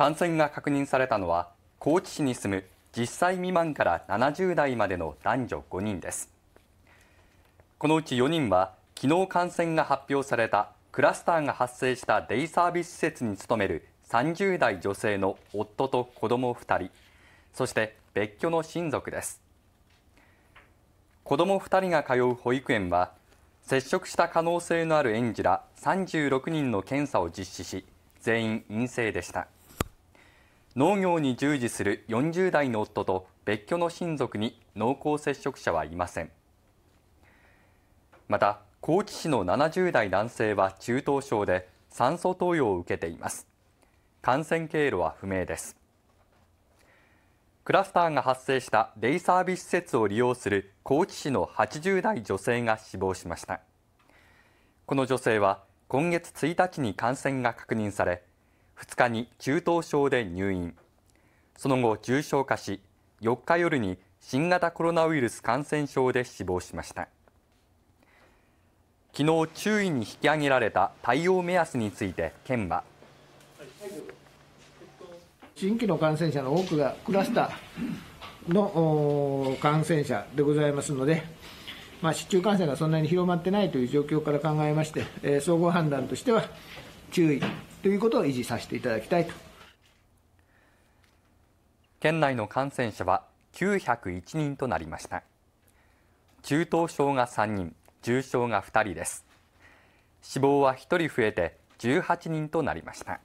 感染が確認されたのは高知市に住む10歳未満から70代までの男女5人ですこのうち4人は昨日感染が発表されたクラスターが発生したデイサービス施設に勤める30代女性の夫と子供2人そして別居の親族です子供2人が通う保育園は接触した可能性のある園児ら36人の検査を実施し全員陰性でした。農業に従事する40代の夫と別居の親族に濃厚接触者はいませんまた高知市の70代男性は中等症で酸素投与を受けています感染経路は不明ですクラスターが発生したデイサービス施設を利用する高知市の80代女性が死亡しましたこの女性は今月1日に感染が確認され2日に中等症で入院その後重症化し4日夜に新型コロナウイルス感染症で死亡しました昨日注意に引き上げられた対応目安について県は新規の感染者の多くがクラスターの感染者でございますので、まあ、市中感染がそんなに広まってないという状況から考えまして、えー、総合判断としては、注意ということを維持させていただきたいと県内の感染者は901人となりました中等症が3人重症が2人です死亡は1人増えて18人となりました